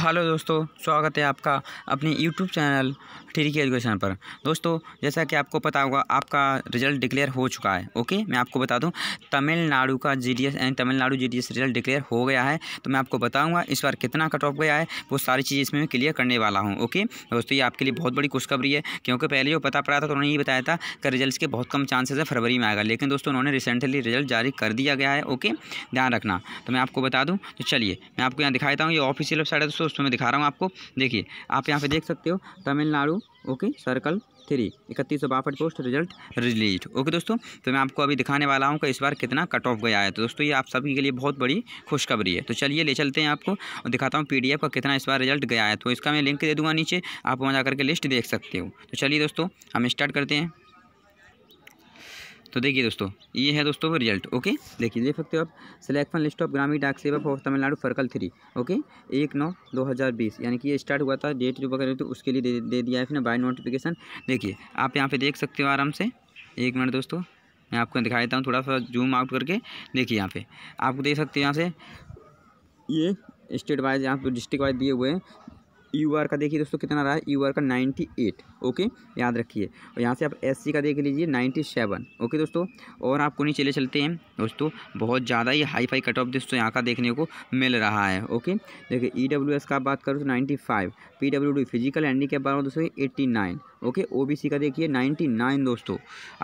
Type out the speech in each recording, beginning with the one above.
Hello दोस्तों स्वागत है आपका अपने यूट्यूब चैनल ठीक एजुकेशन पर दोस्तों जैसा कि आपको पता होगा आपका रिजल्ट डिक्लेयर हो चुका है ओके मैं आपको बता दूं तमिलनाडु का GDS and Tamil Nadu GDS result declare हो गया है तो मैं आपको बताऊंगा इस बार कितना कट ऑफ गया है वो सारी चीज़ इसमें मैं क्लियर करने वाला हूँ ओके दोस्तों ये आपके लिए बहुत बड़ी खुशखबरी है क्योंकि पहले जो पता पड़ा था तो उन्होंने ये बताया था कि रिजल्ट के बहुत कम चांसेस है फरवरी में आएगा लेकिन दोस्तों उन्होंने रिसेंटली रिजल्ट जारी कर दिया गया है ओके ध्यान रखना तो मैं आपको बता दूँ तो चलिए मैं आपको यहाँ दिखाता हूँ ये ऑफिशियल वेबसाइट है दोस्तों दोस्तों उसमें मैं दिखा रहा हूँ आपको देखिए आप यहाँ पे देख सकते हो तमिलनाडु ओके सर्कल थ्री इकतीस सौ बासठ पोस्ट रिजल्ट रिलीज ओके दोस्तों तो मैं आपको अभी दिखाने वाला हूँ कि इस बार कितना कट ऑफ गया है तो दोस्तों ये आप सभी के लिए बहुत बड़ी खुशखबरी है तो चलिए ले चलते हैं आपको और दिखाता हूँ पी का कितना इस बार रिजल्ट गया है तो इसका मैं लिंक दे दूँगा नीचे आप वहाँ जा करके लिस्ट देख सकते हो तो चलिए दोस्तों हम स्टार्ट करते हैं तो देखिए दोस्तों ये है दोस्तों वो रिजल्ट ओके देखिए देख सकते हो आप selection list of Gramin Dak Seva for Tamil Nadu circle three okay एक नौ दो हज़ार बीस यानी कि ये स्टार्ट हुआ था डेट जो वगैरह तो उसके लिए दे, दे दिया है फिर बाय नोटिफिकेशन देखिए आप यहाँ पे देख सकते हो आराम से एक मिनट दोस्तों मैं आपको दिखा देता हूँ थोड़ा सा जूम आउट करके देखिए यहाँ पर आपको देख सकते हो यहाँ से ये स्टेट वाइज यहाँ पर डिस्ट्रिक्ट वाइज दिए हुए हैं यू आर का देखिए दोस्तों कितना रहा है यू आर का नाइन्टी एट ओके याद रखिए और यहाँ से आप एस सी का देख लीजिए नाइन्टी सेवन ओके दोस्तों और आपको नहीं चले चलते हैं दोस्तों बहुत ज़्यादा ही हाई फाई कट ऑफ दोस्तों यहाँ का देखने को मिल रहा है ओके देखिए ई डब्ल्यू एस का बात करूँ तो ninety five P W D physical handy बारे में दोस्तों eighty nine okay O B C का देखिए नाइन्टी नाइन दोस्तों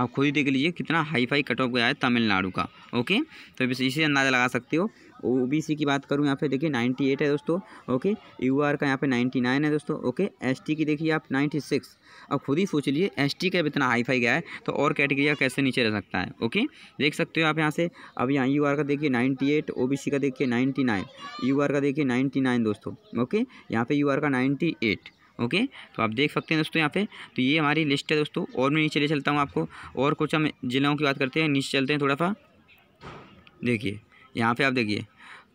आप खुद ही देख लीजिए कितना हाई फाई कट ऑफ गया है तमिलनाडु का ओके तो इसे अंदाज़ा लगा सकते हो ओबीसी की बात करूँ यहाँ पे देखिए नाइन्टी एट है दोस्तों ओके यूआर का यहाँ पे नाइन है दोस्तों ओके एसटी की देखिए आप सिक्स अब खुद ही सोच लीजिए एसटी का इतना हाई फाई गया है तो और कैटेगरी का कैसे नीचे रह सकता है ओके देख सकते हो आप यहाँ से अब यहाँ यू का देखिए नाइन्टी एट का देखिए नाइन्टी नाइन का देखिए नाइन्टी दोस्तों ओके यहाँ पर यू का नाइन्टी ओके okay? तो आप देख सकते हैं दोस्तों यहाँ पे तो ये हमारी लिस्ट है दोस्तों और मैं नीचे ले चलता हूँ आपको और कुछ हम ज़िलों की बात करते हैं नीचे चलते हैं थोड़ा सा देखिए यहाँ पे आप देखिए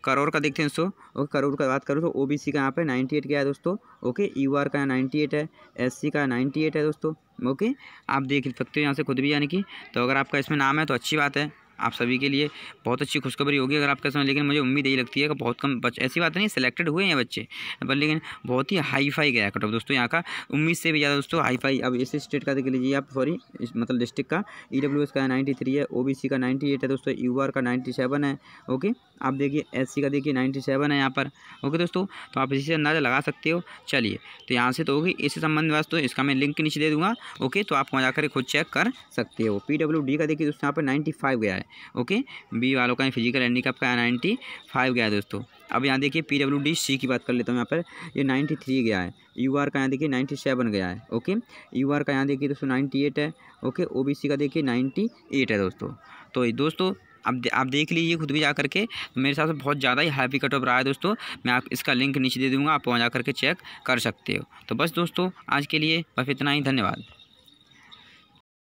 करोड़ का देखते हैं दोस्तों ओके करोड़ का बात करूँ तो ओबीसी का यहाँ पे एट गया है दोस्तों ओके आर का नाइन्टी एट है सी का नाइन्टी एट है दोस्तों ओके आप देख सकते हो यहाँ से खुद भी यानी कि तो अगर आपका इसमें नाम है तो अच्छी बात है आप सभी के लिए बहुत अच्छी खुशखबरी होगी अगर आपके समय लेकिन मुझे उम्मीद यही लगती है कि बहुत कम बच्चे ऐसी बात नहीं सिलेक्टेड हुए हैं बच्चे पर लेकिन बहुत ही हाई फाई गया कट दोस्तों यहाँ का उम्मीद से भी ज़्यादा दोस्तों हाई फाई अब इसी स्टेट का देख लीजिए आप सॉरी मतलब डिस्ट्रिक्ट का ई डब्ल्यू एस का नाइन्टी थ्री है ओ बी सी का नाइन्टी एट है दोस्तों यू आर का नाइन्टी सेवन है ओके आप देखिए एस सी का देखिए नाइन्टी सेवन है यहाँ पर ओके दोस्तों तो आप इसी से अंदाज़ा लगा सकते हो चलिए तो यहाँ से तो होगी इसी संबंध में दोस्तों इसका मैं लिंक नीचे दे दूँगा ओके तो आप वहाँ जाकर खुद चेक कर सकते हो पी डब्ल्यू डी का देखिए दोस्तों यहाँ पर नाइन्टी फाइव गया है ओके बी वालों का फिजिकल हैंडीकैप का नाइन्टी फाइव गया दोस्तों अब यहाँ देखिए पी डब्ल्यू डी सी की बात कर लेता हूँ यहाँ पर ये नाइन्टी थ्री गया है यू आर का यहाँ देखिए नाइन्टी सेवन गया है ओके यू आर का यहाँ देखिए दोस्तों नाइन्टी एट है ओके ओ बी सी का देखिए नाइन्टी एट है दोस्तों तो दोस्तों अब दे, आप देख लीजिए खुद भी जा करके मेरे हिसाब से बहुत ज़्यादा ही हैप्पी कट ऑफ रहा है दोस्तों मैं आप इसका लिंक नीचे दे दूँगा आप वहाँ जा करके चेक कर सकते हो तो बस दोस्तों आज के लिए बस इतना ही धन्यवाद